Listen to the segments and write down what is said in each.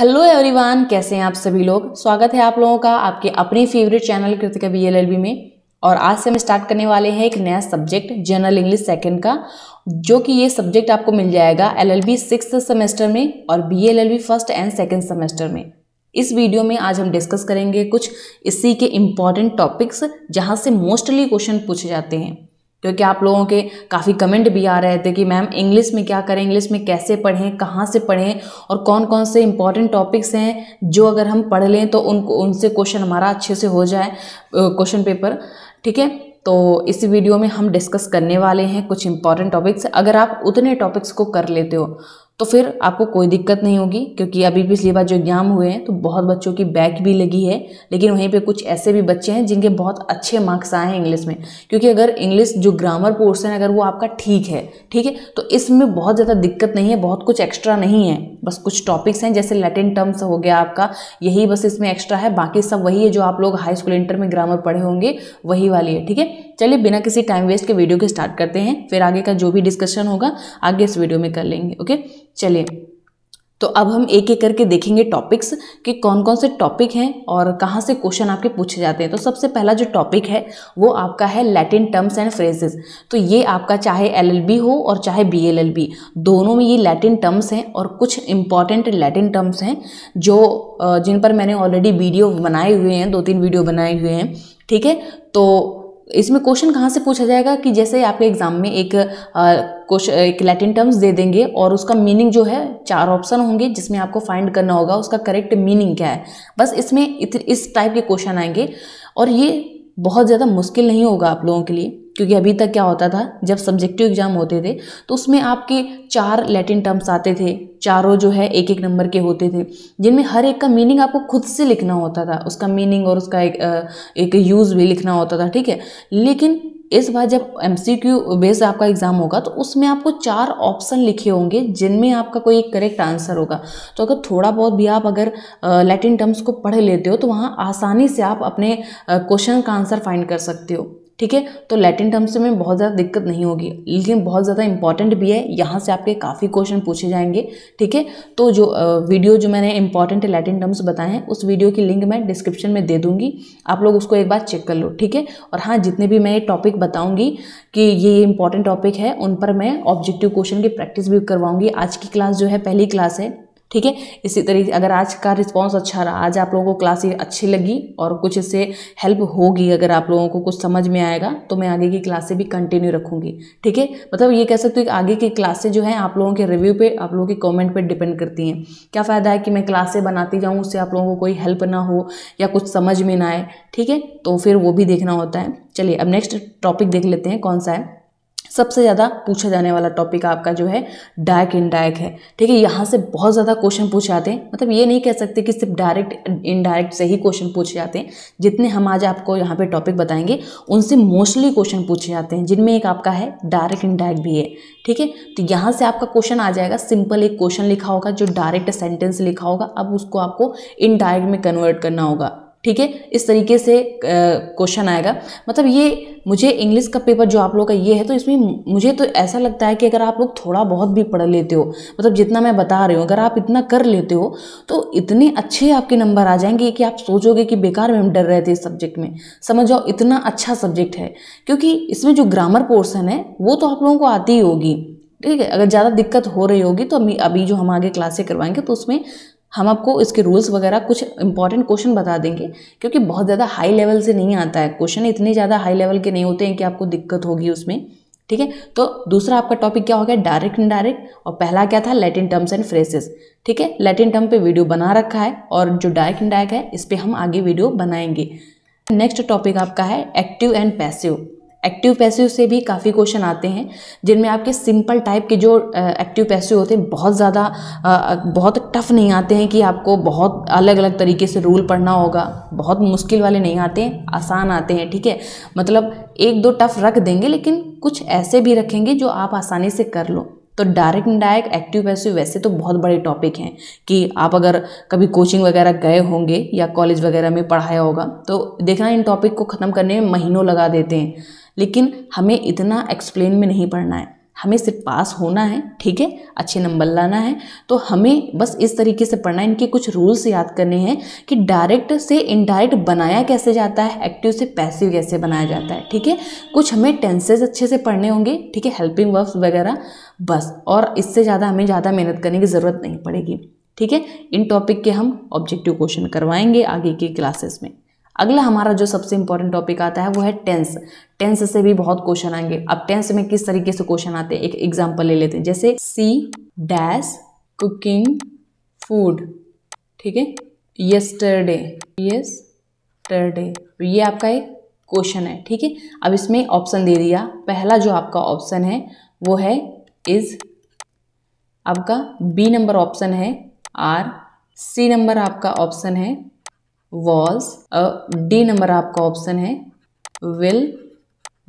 hello everyone कैसे हैं आप सभी लोग स्वागत है आप लोगों का आपके अपने favourite channel Kritika B L L B में और आज से हम स्टार्ट करने वाले हैं एक नया सब्जेक्ट जनरल इंग्लिश सेकंड का जो कि ये सब्जेक्ट आपको मिल जाएगा L L B six semester में और B L L B first and second semester में इस वीडियो में आज हम डिस्कस करेंगे कुछ इसी के इम्पॉर्टेंट टॉपिक्स जहाँ से मोस्टली क्वेश्चन पूछे जाते हैं क्योंकि आप लोगों के काफ़ी कमेंट भी आ रहे थे कि मैम इंग्लिश में क्या करें इंग्लिश में कैसे पढ़ें कहाँ से पढ़ें और कौन कौन से इंपॉर्टेंट टॉपिक्स हैं जो अगर हम पढ़ लें तो उन उनसे क्वेश्चन हमारा अच्छे से हो जाए क्वेश्चन पेपर ठीक है तो इस वीडियो में हम डिस्कस करने वाले हैं कुछ इंपॉर्टेंट टॉपिक्स अगर आप उतने टॉपिक्स को कर लेते हो तो फिर आपको कोई दिक्कत नहीं होगी क्योंकि अभी पिछली बार जो एग्जाम हुए हैं तो बहुत बच्चों की बैक भी लगी है लेकिन वहीं पे कुछ ऐसे भी बच्चे हैं जिनके बहुत अच्छे मार्क्स आए हैं इंग्लिश में क्योंकि अगर इंग्लिश जो ग्रामर पोर्सन है अगर वो आपका ठीक है ठीक है तो इसमें बहुत ज़्यादा दिक्कत नहीं है बहुत कुछ एक्स्ट्रा नहीं है बस कुछ टॉपिक्स हैं जैसे लैटिन टर्म्स हो गया आपका यही बस इसमें एक्स्ट्रा है बाकी सब वही है जो आप लोग हाई स्कूल इंटर में ग्रामर पढ़े होंगे वही वाली है ठीक है चलिए बिना किसी टाइम वेस्ट के वीडियो के स्टार्ट करते हैं फिर आगे का जो भी डिस्कशन होगा आगे इस वीडियो में कर लेंगे ओके चलिए तो अब हम एक एक करके देखेंगे टॉपिक्स कि कौन कौन से टॉपिक हैं और कहाँ से क्वेश्चन आपके पूछे जाते हैं तो सबसे पहला जो टॉपिक है वो आपका है लैटिन टर्म्स एंड फ्रेजेस तो ये आपका चाहे एलएलबी हो और चाहे बीएलएलबी दोनों में ये लैटिन टर्म्स हैं और कुछ इंपॉर्टेंट लैटिन टर्म्स हैं जो जिन पर मैंने ऑलरेडी वीडियो बनाए हुए हैं दो तीन वीडियो बनाए हुए हैं ठीक है तो इसमें क्वेश्चन कहाँ से पूछा जाएगा कि जैसे आपके एग्जाम में एक क्वेश्चन एक लैटिन टर्म्स दे देंगे और उसका मीनिंग जो है चार ऑप्शन होंगे जिसमें आपको फाइंड करना होगा उसका करेक्ट मीनिंग क्या है बस इसमें इस टाइप के क्वेश्चन आएंगे और ये बहुत ज़्यादा मुश्किल नहीं होगा आप लोगों के लिए क्योंकि अभी तक क्या होता था जब सब्जेक्टिव एग्ज़ाम होते थे तो उसमें आपके चार लैटिन टर्म्स आते थे चारों जो है एक एक नंबर के होते थे जिनमें हर एक का मीनिंग आपको खुद से लिखना होता था उसका मीनिंग और उसका एक, एक यूज़ भी लिखना होता था ठीक है लेकिन इस बार जब एम सी क्यू बेस्ड आपका एग्ज़ाम होगा तो उसमें आपको चार ऑप्शन लिखे होंगे जिनमें आपका कोई एक करेक्ट आंसर होगा तो अगर थोड़ा बहुत भी आप अगर लैटिन टर्म्स को पढ़ लेते हो तो वहाँ आसानी से आप अपने क्वेश्चन का आंसर फाइंड कर सकते हो ठीक है तो लैटिन टर्म्स में बहुत ज़्यादा दिक्कत नहीं होगी लेकिन बहुत ज़्यादा इंपॉर्टेंट भी है यहाँ से आपके काफ़ी क्वेश्चन पूछे जाएंगे ठीक है तो जो वीडियो जो मैंने इंपॉर्टेंट लैटिन टर्म्स बताए हैं उस वीडियो की लिंक मैं डिस्क्रिप्शन में दे दूँगी आप लोग उसको एक बार चेक कर लो ठीक है और हाँ जितने भी मैं ये टॉपिक बताऊँगी कि ये इंपॉर्टेंट टॉपिक है उन पर मैं ऑब्जेक्टिव क्वेश्चन की प्रैक्टिस भी करवाऊँगी आज की क्लास जो है पहली क्लास है ठीक है इसी तरीके अगर आज का रिस्पॉन्स अच्छा रहा आज आप लोगों को क्लास अच्छी लगी और कुछ इससे हेल्प होगी अगर आप लोगों को कुछ समझ में आएगा तो मैं आगे की क्लासे भी कंटिन्यू रखूंगी ठीक है मतलब ये कह सकते हो कि आगे की क्लासे जो है आप लोगों के रिव्यू पे आप लोगों के कमेंट पे डिपेंड करती हैं क्या फ़ायदा है कि मैं क्लासे बनाती जाऊँ उससे आप लोगों को कोई हेल्प ना हो या कुछ समझ में ना आए ठीक है तो फिर वो भी देखना होता है चलिए अब नेक्स्ट टॉपिक देख लेते हैं कौन सा है सबसे ज़्यादा पूछा जाने वाला टॉपिक आपका जो है डायरेक्ट इनडायरेक्ट है ठीक है यहाँ से बहुत ज़्यादा क्वेश्चन पूछे जाते हैं मतलब ये नहीं कह सकते कि सिर्फ डायरेक्ट इनडायरेक्ट से ही क्वेश्चन पूछे जाते हैं जितने हम आज आपको यहाँ पे टॉपिक बताएंगे उनसे मोस्टली क्वेश्चन पूछे जाते हैं जिनमें एक आपका है डायरेक्ट इनडायरेक्ट भी है ठीक है तो यहाँ से आपका क्वेश्चन आ जाएगा सिंपल एक क्वेश्चन लिखा होगा जो डायरेक्ट सेंटेंस लिखा होगा अब उसको आपको इनडायरेक्ट में कन्वर्ट करना होगा ठीक है इस तरीके से क्वेश्चन आएगा मतलब ये मुझे इंग्लिश का पेपर जो आप लोग का ये है तो इसमें मुझे तो ऐसा लगता है कि अगर आप लोग थोड़ा बहुत भी पढ़ लेते हो मतलब जितना मैं बता रही हूँ अगर आप इतना कर लेते हो तो इतने अच्छे आपके नंबर आ जाएंगे कि आप सोचोगे कि बेकार में हम डर रहे थे इस सब्जेक्ट में समझ जाओ इतना अच्छा सब्जेक्ट है क्योंकि इसमें जो ग्रामर पोर्सन है वो तो आप लोगों को आती ही होगी ठीक है अगर ज़्यादा दिक्कत हो रही होगी तो अभी जो हम आगे क्लासें करवाएंगे तो उसमें हम आपको इसके रूल्स वगैरह कुछ इंपॉर्टेंट क्वेश्चन बता देंगे क्योंकि बहुत ज़्यादा हाई लेवल से नहीं आता है क्वेश्चन इतने ज़्यादा हाई लेवल के नहीं होते हैं कि आपको दिक्कत होगी उसमें ठीक है तो दूसरा आपका टॉपिक क्या हो गया डायरेक्ट इनडायरेक्ट और पहला क्या था लैटिन टर्म्स एंड फ्रेसेस ठीक है लैटिन टर्म पे वीडियो बना रखा है और जो डायरेक्ट इनडायरेक्ट है इस पर हम आगे वीडियो बनाएंगे नेक्स्ट टॉपिक आपका है active and passive active passive से भी काफ़ी क्वेश्चन आते हैं जिनमें आपके सिंपल टाइप के जो एक्टिव पैसिव होते हैं बहुत ज़्यादा बहुत टफ नहीं आते हैं कि आपको बहुत अलग अलग तरीके से रूल पढ़ना होगा बहुत मुश्किल वाले नहीं आते हैं आसान आते हैं ठीक है मतलब एक दो टफ रख देंगे लेकिन कुछ ऐसे भी रखेंगे जो आप आसानी से कर लो तो डायरेक्ट इनडायरेक्ट एक्टिव पैसिव वैसे तो बहुत बड़े टॉपिक हैं कि आप अगर कभी कोचिंग वगैरह गए होंगे या कॉलेज वगैरह में पढ़ाया होगा तो देखना इन टॉपिक को ख़त्म करने में महीनों लगा देते हैं लेकिन हमें इतना एक्सप्लेन में नहीं पढ़ना है हमें सिर्फ पास होना है ठीक है अच्छे नंबर लाना है तो हमें बस इस तरीके से पढ़ना है इनके कुछ रूल्स याद करने हैं कि डायरेक्ट से इनडायरेक्ट बनाया कैसे जाता है एक्टिव से पैसिव कैसे बनाया जाता है ठीक है कुछ हमें टेंसेज अच्छे से पढ़ने होंगे ठीक है हेल्पिंग वर्ब्स वगैरह बस और इससे ज़्यादा हमें ज़्यादा मेहनत करने की ज़रूरत नहीं पड़ेगी ठीक है इन टॉपिक के हम ऑब्जेक्टिव क्वेश्चन करवाएंगे आगे की क्लासेस में अगला हमारा जो सबसे इंपॉर्टेंट टॉपिक आता है वो है टेंस टेंस से भी बहुत क्वेश्चन आएंगे अब टेंस में किस तरीके से क्वेश्चन आते हैं एक एग्जाम्पल ले लेते हैं जैसे सी डैश कुकिंग फूड ठीक है यस्टरडे यस टरडे ये आपका एक क्वेश्चन है ठीक है अब इसमें ऑप्शन दे दिया पहला जो आपका ऑप्शन है वो है इज आपका बी नंबर ऑप्शन है आर सी नंबर आपका ऑप्शन है वॉज डी नंबर आपका ऑप्शन है विल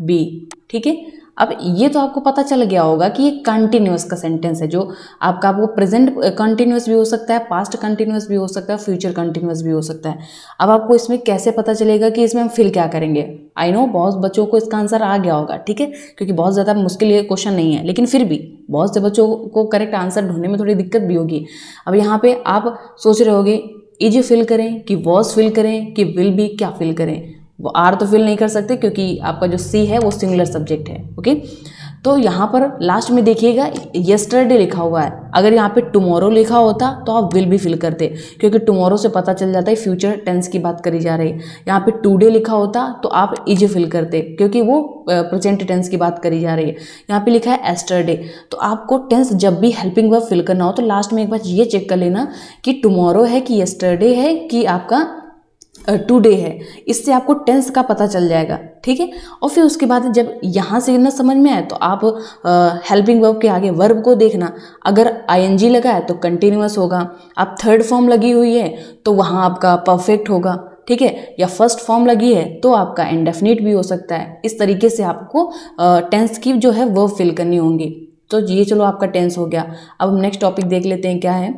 बी ठीक है अब ये तो आपको पता चल गया होगा कि ये कंटिन्यूस का सेंटेंस है जो आपका आपको प्रेजेंट कंटिन्यूस भी हो सकता है पास्ट कंटिन्यूस भी हो सकता है फ्यूचर कंटिन्यूस भी हो सकता है अब आपको इसमें कैसे पता चलेगा कि इसमें हम फिल क्या करेंगे आई नो बहुत बच्चों को इसका आंसर आ गया होगा ठीक है क्योंकि बहुत ज़्यादा मुश्किल ये क्वेश्चन नहीं है लेकिन फिर भी बहुत से बच्चों को करेक्ट आंसर ढूंढने में थोड़ी दिक्कत भी होगी अब यहाँ पर आप सोच रहे होगे इज फिल करें कि वॉज फिल करें कि विल बी क्या फिल करें वो आर तो फिल नहीं कर सकते क्योंकि आपका जो सी है वो सिंगुलर सब्जेक्ट है ओके तो यहाँ पर लास्ट में देखिएगा येस्टरडे लिखा हुआ है अगर यहाँ पे टुमारो लिखा होता तो आप विल भी फिल करते क्योंकि टुमारो से पता चल जाता है फ्यूचर टेंस की बात करी जा रही है यहाँ पे टूडे लिखा होता तो आप इज फिल करते क्योंकि वो प्रेजेंट टेंस की बात करी जा रही है यहाँ पे लिखा है एस्टरडे तो आपको टेंस जब भी हेल्पिंग वर्ब फिल करना हो तो लास्ट में एक बार ये चेक कर लेना कि टुमारो है कि येस्टरडे है कि आपका टुडे है इससे आपको टेंस का पता चल जाएगा ठीक है और फिर उसके बाद जब यहाँ से ना समझ में आए तो आप हेल्पिंग वर्ब के आगे वर्ब को देखना अगर आईएनजी लगा है तो कंटिन्यूस होगा आप थर्ड फॉर्म लगी हुई है तो वहाँ आपका परफेक्ट होगा ठीक है या फर्स्ट फॉर्म लगी है तो आपका इंडेफिनिट भी हो सकता है इस तरीके से आपको टेंस की जो है वर्ब फिल करनी होंगी तो ये चलो आपका टेंस हो गया अब हम नेक्स्ट टॉपिक देख लेते हैं क्या है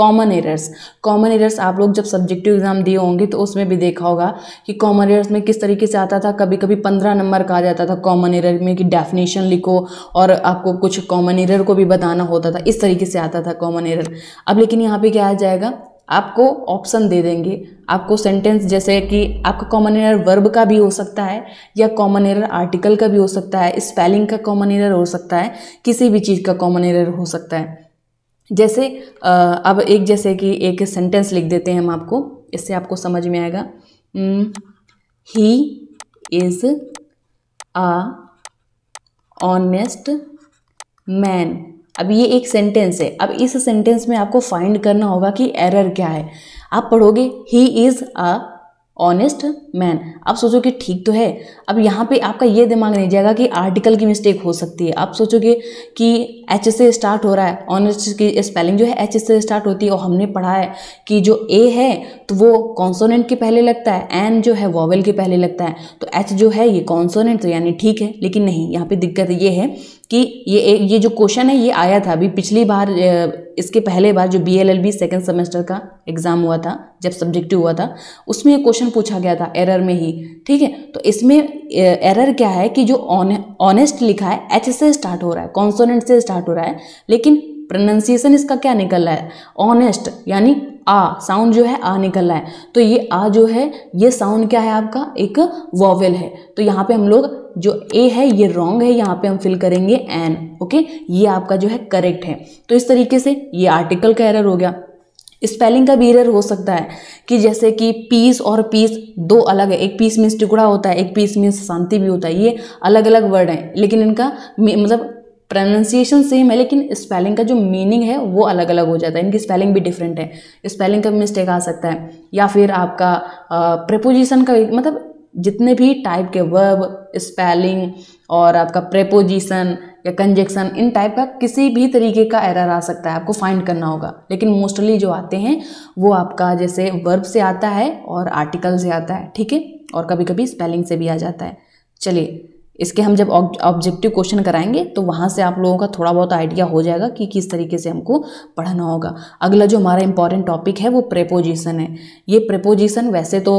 कॉमन एरर्स कॉमन एरर्स आप लोग जब सब्जेक्टिव एग्ज़ाम दिए होंगे तो उसमें भी देखा होगा कि कॉमन एरर्स में किस तरीके से आता था कभी कभी पंद्रह नंबर का आ जाता था कॉमन एरर में कि डेफिनेशन लिखो और आपको कुछ कॉमन एरर को भी बताना होता था इस तरीके से आता था कॉमन एरर अब लेकिन यहाँ पे क्या आ जाएगा आपको ऑप्शन दे देंगे आपको सेंटेंस जैसे कि आपका कॉमन एरर वर्ब का भी हो सकता है या कॉमन एरर आर्टिकल का भी हो सकता है स्पेलिंग का कॉमन एरर हो सकता है किसी भी चीज़ का कॉमन एरर हो सकता है जैसे अब एक जैसे कि एक सेंटेंस लिख देते हैं हम आपको इससे आपको समझ में आएगा he is a honest man अब ये एक सेंटेंस है अब इस सेंटेंस में आपको फाइंड करना होगा कि एरर क्या है आप पढ़ोगे he is a honest man आप सोचो कि ठीक तो है अब यहाँ पे आपका ये दिमाग नहीं जाएगा कि आर्टिकल की मिस्टेक हो सकती है आप सोचोगे कि एच से स्टार्ट हो रहा है ऑनेस्ट की स्पेलिंग जो है एच से स्टार्ट होती है और हमने पढ़ा है कि जो ए है तो वो कॉन्सोनेंट के पहले लगता है एन जो है वॉवल के पहले लगता है तो एच जो है ये कॉन्सोनेंट तो यानी ठीक है लेकिन नहीं यहाँ पर दिक्कत ये है कि ये ये जो क्वेश्चन है ये आया था अभी पिछली बार इसके पहले बार जो B L L B second semester का एग्ज़ाम हुआ था जब सब्जेक्टिव हुआ था उसमें ये क्वेश्चन पूछा गया था एरर में ही ठीक है तो इसमें एरर क्या है कि जो ऑनेस्ट लिखा है एच से स्टार्ट हो रहा है कॉन्सोनेंट से स्टार्ट हो रहा है लेकिन प्रोनाउंसिएशन इसका क्या निकल रहा है ऑनेस्ट यानी आ साउंड जो है आ निकल रहा है तो ये आ जो है ये साउंड क्या है आपका एक वॉवेल है तो यहाँ पे हम लोग जो ए है ये रॉन्ग है यहाँ पे हम फिल करेंगे एन ओके ये आपका जो है करेक्ट है तो इस तरीके से ये आर्टिकल का एरर हो गया स्पेलिंग का भी एरर हो सकता है कि जैसे कि पीस और पीस दो अलग है एक पीस मीन्स टुकड़ा होता है एक पीस मीन्स शांति भी होता है ये अलग अलग वर्ड हैं लेकिन इनका मतलब प्रोनाउंसिएशन सेम है लेकिन स्पेलिंग का जो मीनिंग है वो अलग अलग हो जाता है इनकी स्पेलिंग भी डिफरेंट है स्पेलिंग का मिस्टेक आ सकता है या फिर आपका प्रपोजिशन का मतलब जितने भी टाइप के वर्ब स्पेलिंग और आपका प्रेपोजिशन या कंजेक्शन इन टाइप का किसी भी तरीके का एरर आ सकता है आपको फाइंड करना होगा लेकिन मोस्टली जो आते हैं वो आपका जैसे वर्ब से आता है और आर्टिकल से आता है ठीक है और कभी कभी स्पेलिंग से भी आ जाता है चलिए इसके हम जब ऑब्जेक्टिव क्वेश्चन कराएंगे तो वहाँ से आप लोगों का थोड़ा बहुत आइडिया हो जाएगा कि किस तरीके से हमको पढ़ना होगा अगला जो हमारा इंपॉर्टेंट टॉपिक है वो प्रेपोजिशन है ये प्रेपोजिशन वैसे तो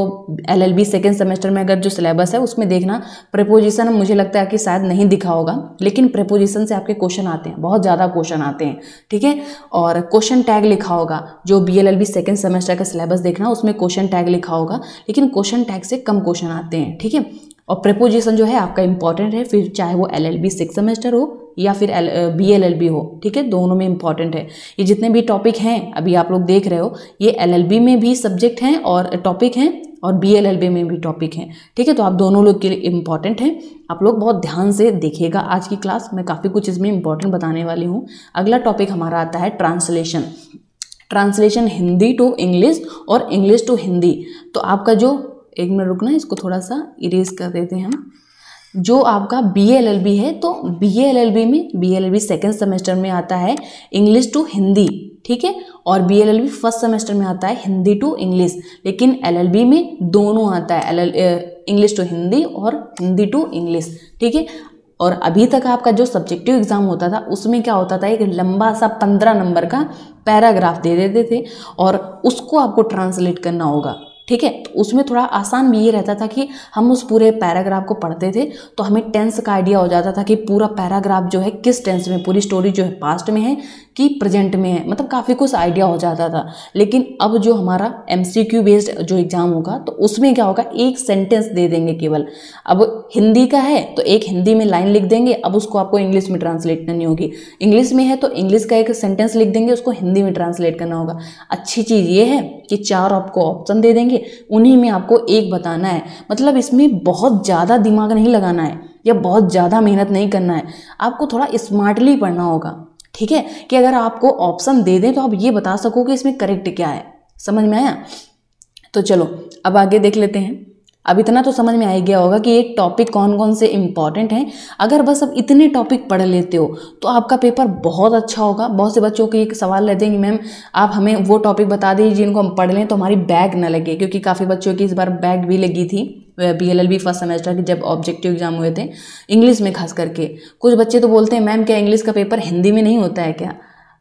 एल एल सेकेंड सेमेस्टर में अगर जो सिलेबस है उसमें देखना प्रेपोजिशन मुझे लगता है कि शायद नहीं दिखा होगा लेकिन प्रेपोजिशन से आपके क्वेश्चन आते हैं बहुत ज़्यादा क्वेश्चन आते हैं ठीक है और क्वेश्चन टैग लिखा होगा जो B L L B second semester का सिलेबस देखना उसमें क्वेश्चन टैग लिखा होगा लेकिन क्वेश्चन टैग से कम क्वेश्चन आते हैं ठीक है और प्रपोजिशन जो है आपका इंपॉर्टेंट है फिर चाहे वो L L B six semester हो या फिर L B L L B हो ठीक है दोनों में इंपॉर्टेंट है ये जितने भी टॉपिक हैं अभी आप लोग देख रहे हो ये एल एल बी में भी सब्जेक्ट हैं और टॉपिक हैं और बी एल एल बी में भी टॉपिक हैं ठीक है तो आप दोनों लोग के लिए इम्पॉर्टेंट हैं आप लोग बहुत ध्यान से देखिएगा आज की क्लास मैं काफ़ी कुछ इसमें इंपॉर्टेंट बताने वाली हूँ अगला टॉपिक हमारा आता है translation translation Hindi to English और इंग्लिश टू हिंदी तो आपका जो एक मिनट रुकना इसको थोड़ा सा इरेज कर देते हैं हम जो आपका बी एल एल बी है तो बी एल एल बी में B L L B second semester में आता है इंग्लिश टू हिंदी ठीक है और B L L B first semester में आता है हिंदी टू इंग्लिश लेकिन एल एल बी में दोनों आता है L L English to Hindi और हिंदी टू इंग्लिश ठीक है और अभी तक आपका जो सब्जेक्टिव एग्ज़ाम होता था उसमें क्या होता था एक लंबा सा पंद्रह नंबर का पैराग्राफ दे देते थे और उसको आपको ट्रांसलेट करना होगा ठीक है तो उसमें थोड़ा आसान में ये रहता था कि हम उस पूरे पैराग्राफ को पढ़ते थे तो हमें टेंस का आइडिया हो जाता था कि पूरा पैराग्राफ जो है किस टेंस में पूरी स्टोरी जो है पास्ट में है कि प्रेजेंट में है मतलब काफ़ी कुछ आइडिया हो जाता था लेकिन अब जो हमारा एम बेस्ड जो एग्ज़ाम होगा तो उसमें क्या होगा एक सेंटेंस दे देंगे केवल अब हिंदी का है तो एक हिंदी में लाइन लिख देंगे अब उसको आपको इंग्लिश में ट्रांसलेट करनी होगी इंग्लिश में है तो इंग्लिश का एक सेंटेंस लिख देंगे उसको हिंदी में ट्रांसलेट करना होगा अच्छी चीज़ ये है कि चार आपको ऑप्शन दे देंगे उन्हीं में आपको एक बताना है मतलब इसमें बहुत ज़्यादा दिमाग नहीं लगाना है या बहुत ज़्यादा मेहनत नहीं करना है आपको थोड़ा स्मार्टली पढ़ना होगा ठीक है कि अगर आपको ऑप्शन दे दें तो आप ये बता सको कि इसमें करेक्ट क्या है समझ में आया तो चलो अब आगे देख लेते हैं अब इतना तो समझ में आ गया होगा कि एक टॉपिक कौन कौन से इम्पॉर्टेंट हैं अगर बस अब इतने टॉपिक पढ़ लेते हो तो आपका पेपर बहुत अच्छा होगा बहुत से बच्चों के एक सवाल रहते हैं कि मैम आप हमें वो टॉपिक बता दीजिए जिनको हम पढ़ लें तो हमारी बैग ना लगे क्योंकि काफ़ी बच्चों की इस बार बैग भी लगी थी B L L B first semester के जब ऑब्जेक्टिव एग्जाम हुए थे इंग्लिश में खास करके कुछ बच्चे तो बोलते हैं मैम क्या इंग्लिश का पेपर हिंदी में नहीं होता है क्या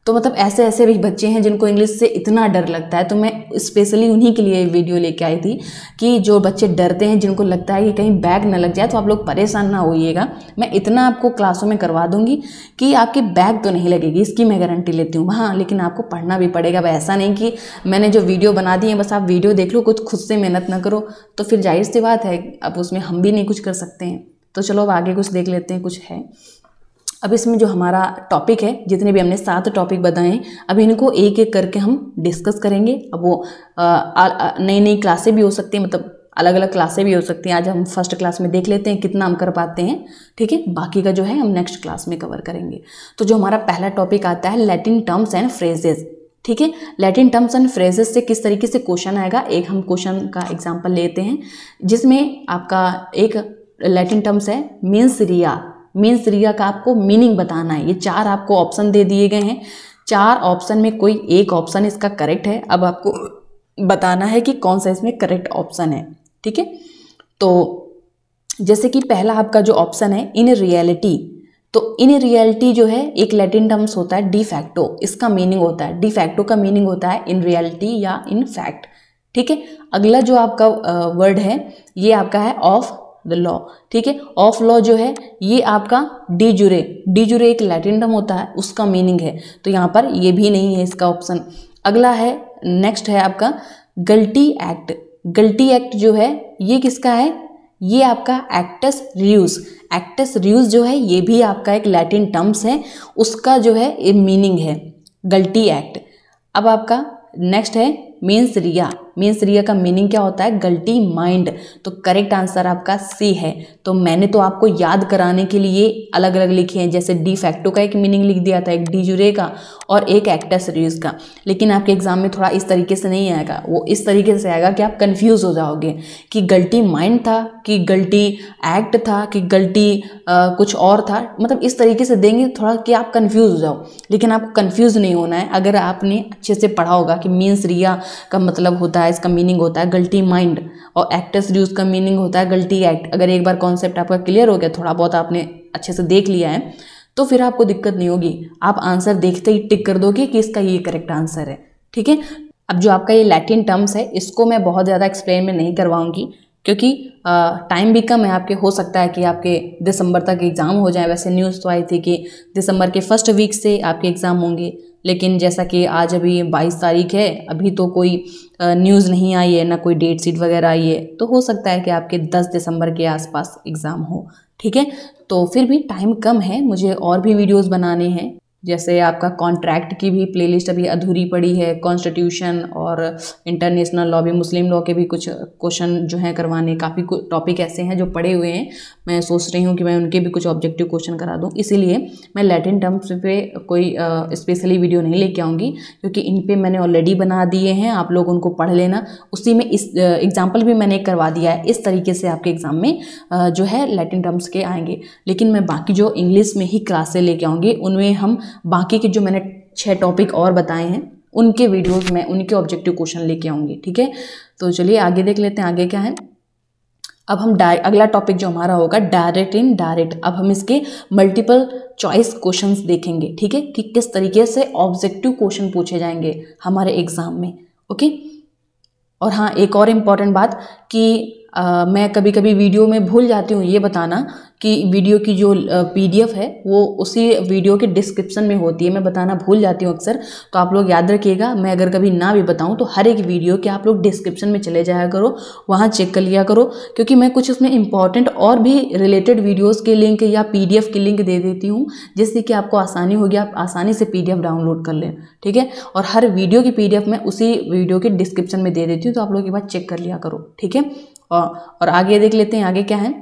तो मतलब ऐसे ऐसे भी बच्चे हैं जिनको इंग्लिश से इतना डर लगता है तो मैं स्पेशली उन्हीं के लिए वीडियो लेके आई थी कि जो बच्चे डरते हैं जिनको लगता है कि कहीं बैग ना लग जाए तो आप लोग परेशान ना होइएगा मैं इतना आपको क्लासों में करवा दूंगी कि आपकी बैग तो नहीं लगेगी इसकी मैं गारंटी लेती हूँ हाँ लेकिन आपको पढ़ना भी पड़ेगा वह ऐसा नहीं कि मैंने जो वीडियो बना दी है बस आप वीडियो देख लो कुछ खुद से मेहनत ना करो तो फिर जाहिर सी बात है अब उसमें हम भी नहीं कुछ कर सकते हैं तो चलो अब आगे कुछ देख लेते हैं कुछ है अब इसमें जो हमारा टॉपिक है जितने भी हमने सात टॉपिक बताए हैं अब इनको एक एक करके हम डिस्कस करेंगे अब वो नई नई क्लासें भी हो सकती हैं मतलब अलग अलग क्लासें भी हो सकती हैं आज हम फर्स्ट क्लास में देख लेते हैं कितना हम कर पाते हैं ठीक है बाकी का जो है हम नेक्स्ट क्लास में कवर करेंगे तो जो हमारा पहला टॉपिक आता है लैटिन टर्म्स एंड फ्रेजेज़ ठीक है लैटिन टर्म्स एंड फ्रेजेस से किस तरीके से क्वेश्चन आएगा एक हम क्वेश्चन का एग्जाम्पल लेते हैं जिसमें आपका एक लैटिन टर्म्स है मीन्स रिया मीन्स रिया का आपको मीनिंग बताना है ये चार आपको ऑप्शन दे दिए गए हैं चार ऑप्शन में कोई एक ऑप्शन इसका करेक्ट है अब आपको बताना है कि कौन सा इसमें करेक्ट ऑप्शन है ठीक है तो जैसे कि पहला आपका जो ऑप्शन है इन रियलिटी तो इन रियलिटी जो है एक लैटिन टर्म्स होता है डी फैक्टो इसका मीनिंग होता है डी फैक्टो का मीनिंग होता है इन रियलिटी या इन फैक्ट ठीक है अगला जो आपका वर्ड है ये आपका है ऑफ द लॉ ठीक है ऑफ लॉ जो है ये आपका डी जुरे डी जुरे एक लैटिन टर्म होता है उसका मीनिंग है तो यहाँ पर ये भी नहीं है इसका ऑप्शन अगला है नेक्स्ट है आपका गल्टी एक्ट गल्टी एक्ट जो है ये किसका है ये आपका एक्टस रियूज एक्टस रियूज जो है ये भी आपका एक लैटिन टर्म्स है उसका जो है ये मीनिंग है गल्टी एक्ट अब आपका नेक्स्ट है मेन्स रिया मीन्स रिया का मीनिंग क्या होता है गल्टी माइंड तो करेक्ट आंसर आपका सी है तो मैंने तो आपको याद कराने के लिए अलग अलग लिखे हैं जैसे डी फैक्टो का एक मीनिंग लिख दिया था एक डी जुरे का और एक एक्टर सीरीज का लेकिन आपके एग्जाम में थोड़ा इस तरीके से नहीं आएगा वो इस तरीके से आएगा कि आप कन्फ्यूज़ हो जाओगे कि गलती माइंड था कि गलती एक्ट था कि गलती कुछ और था मतलब इस तरीके से देंगे थोड़ा कि आप कन्फ्यूज़ हो जाओ लेकिन आपको कन्फ्यूज़ नहीं होना है अगर आपने अच्छे से पढ़ा होगा कि मीन्स रिया का मतलब होता है पैराडाइज का मीनिंग होता है गलती माइंड और एक्टस ड्यूज का मीनिंग होता है गलती एक्ट अगर एक बार कॉन्सेप्ट आपका क्लियर हो गया थोड़ा बहुत आपने अच्छे से देख लिया है तो फिर आपको दिक्कत नहीं होगी आप आंसर देखते ही टिक कर दोगे कि इसका ये करेक्ट आंसर है ठीक है अब जो आपका ये लैटिन टर्म्स है इसको मैं बहुत ज़्यादा एक्सप्लेन में नहीं करवाऊंगी क्योंकि टाइम भी कम है आपके हो सकता है कि आपके दिसंबर तक एग्ज़ाम हो जाए वैसे न्यूज़ तो आई थी कि दिसंबर के फर्स्ट वीक से आपके एग्ज़ाम होंगे लेकिन जैसा कि आज अभी बाईस तारीख है अभी तो कोई न्यूज़ नहीं आई है ना कोई डेट सीट वगैरह आई है तो हो सकता है कि आपके दस दिसंबर के आसपास एग्ज़ाम हो ठीक है तो फिर भी टाइम कम है मुझे और भी वीडियोस बनाने हैं जैसे आपका कॉन्ट्रैक्ट की भी प्लेलिस्ट अभी अधूरी पड़ी है कॉन्स्टिट्यूशन और इंटरनेशनल लॉ भी मुस्लिम लॉ के भी कुछ क्वेश्चन जो हैं करवाने काफ़ी टॉपिक ऐसे हैं जो पड़े हुए हैं मैं सोच रही हूँ कि मैं उनके भी कुछ ऑब्जेक्टिव क्वेश्चन करा दूँ इसीलिए मैं लैटिन टर्म्स पे कोई स्पेशली वीडियो नहीं लेके आऊँगी क्योंकि इन पर मैंने ऑलरेडी बना दिए हैं आप लोग उनको पढ़ लेना उसी में इस एग्ज़ाम्पल भी मैंने करवा दिया है इस तरीके से आपके एग्ज़ाम में जो है लैटिन टर्म्स के आएंगे लेकिन मैं बाकी जो इंग्लिश में ही क्लासे लेके आऊँगी उनमें हम बाकी के जो मैंने छः टॉपिक और बताए हैं उनके वीडियोस में उनके ऑब्जेक्टिव क्वेश्चन लेके आऊँगी ठीक है तो चलिए आगे देख लेते हैं आगे क्या है अब हम अगला टॉपिक जो हमारा होगा डायरेक्ट इन डायरेक्ट अब हम इसके मल्टीपल चॉइस क्वेश्चंस देखेंगे ठीक है कि किस तरीके से ऑब्जेक्टिव क्वेश्चन पूछे जाएंगे हमारे एग्ज़ाम में ओके और हाँ एक और इम्पॉर्टेंट बात कि आ, मैं कभी कभी वीडियो में भूल जाती हूँ ये बताना कि वीडियो की जो पीडीएफ है वो उसी वीडियो के डिस्क्रिप्शन में होती है मैं बताना भूल जाती हूँ अक्सर तो आप लोग याद रखिएगा मैं अगर कभी ना भी बताऊँ तो हर एक वीडियो के आप लोग डिस्क्रिप्शन में चले जाया करो वहाँ चेक कर लिया करो क्योंकि मैं कुछ उसमें इंपॉर्टेंट और भी रिलेटेड वीडियोज़ के लिंक या पी की लिंक दे देती हूँ जिससे कि आपको आसानी होगी आप आसानी से पी डाउनलोड कर लें ठीक है और हर वीडियो की पी मैं उसी वीडियो के डिस्क्रिप्शन में दे देती हूँ तो आप लोग एक बार चेक कर लिया करो ठीक है और और आगे देख लेते हैं आगे क्या है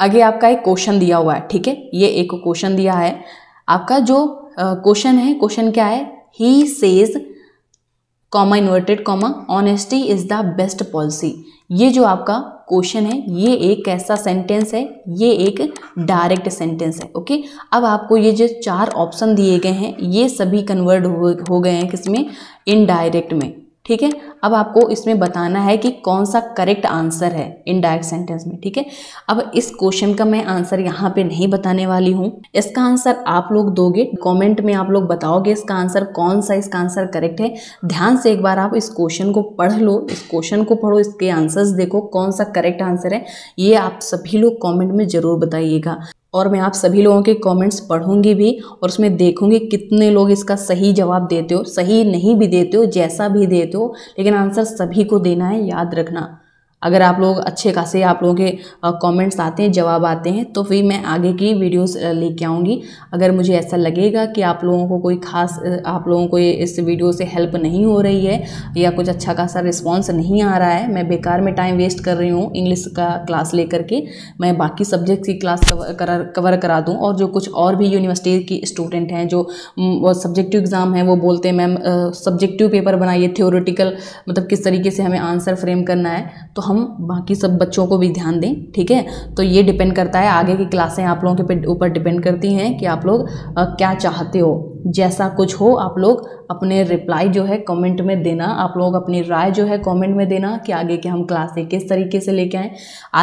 आगे आपका एक क्वेश्चन दिया हुआ है ठीक है ये एक क्वेश्चन दिया है आपका जो क्वेश्चन है क्वेश्चन क्या है he says comma inverted comma honesty is the best policy ये जो आपका क्वेश्चन है ये एक ऐसा सेंटेंस है ये एक डायरेक्ट सेंटेंस है ओके अब आपको ये जो चार ऑप्शन दिए गए हैं ये सभी कन्वर्ट हो, हो गए हैं किसमें इनडायरेक्ट में ठीक है अब आपको इसमें बताना है कि कौन सा करेक्ट आंसर है इनडायरेक्ट सेंटेंस में ठीक है अब इस क्वेश्चन का मैं आंसर यहाँ पे नहीं बताने वाली हूँ इसका आंसर आप लोग दोगे कमेंट में आप लोग बताओगे इसका आंसर कौन सा इसका आंसर करेक्ट है ध्यान से एक बार आप इस क्वेश्चन को पढ़ लो इस क्वेश्चन को पढ़ो इसके आंसर्स देखो कौन सा करेक्ट आंसर है ये आप सभी लोग कॉमेंट में ज़रूर बताइएगा और मैं आप सभी लोगों के कमेंट्स पढ़ूंगी भी और उसमें देखूंगी कितने लोग इसका सही जवाब देते हो सही नहीं भी देते हो जैसा भी देते हो लेकिन लेकिन आंसर सभी को देना है याद रखना अगर आप लोग अच्छे खासे आप लोगों के कमेंट्स आते हैं जवाब आते हैं तो फिर मैं आगे की वीडियोस लेके आऊँगी अगर मुझे ऐसा लगेगा कि आप लोगों को कोई खास आप लोगों को इस वीडियो से हेल्प नहीं हो रही है या कुछ अच्छा खासा रिस्पॉन्स नहीं आ रहा है मैं बेकार में टाइम वेस्ट कर रही हूँ इंग्लिश का क्लास ले करके मैं बाकी सब्जेक्ट की क्लास कवर कवर करा दूँ और जो कुछ और भी यूनिवर्सिटी की स्टूडेंट हैं जो सब्जेक्टिव एग्ज़ाम है वो बोलते हैं मैम सब्जेक्टिव पेपर बनाइए थियोरिटिकल मतलब किस तरीके से हमें आंसर फ्रेम करना है तो हम बाकी सब बच्चों को भी ध्यान दें ठीक है तो ये डिपेंड करता है आगे की क्लासें आप लोगों के ऊपर डिपेंड करती हैं कि आप लोग क्या चाहते हो जैसा कुछ हो आप लोग अपने रिप्लाई जो है कमेंट में देना आप लोग अपनी राय जो है कमेंट में देना कि आगे के हम क्लासें किस तरीके से लेके आएँ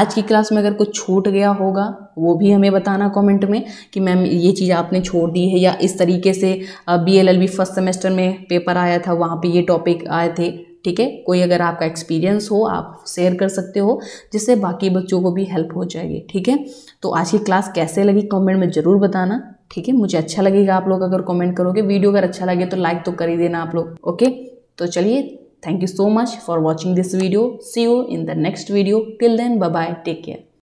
आज की क्लास में अगर कुछ छूट गया होगा वो भी हमें बताना कमेंट में कि मैम ये चीज़ आपने छोड़ दी है या इस तरीके से B L L B first semester में पेपर आया था वहाँ पे ये टॉपिक आए थे ठीक है कोई अगर आपका एक्सपीरियंस हो आप शेयर कर सकते हो जिससे बाकी बच्चों को भी हेल्प हो जाएगी ठीक है तो आज की क्लास कैसे लगी कमेंट में ज़रूर बताना ठीक है मुझे अच्छा लगेगा आप लोग अगर कमेंट करोगे वीडियो अगर अच्छा लगे तो लाइक तो कर ही देना आप लोग ओके तो चलिए thank you so much for watching this video see you in the next video till then bye take care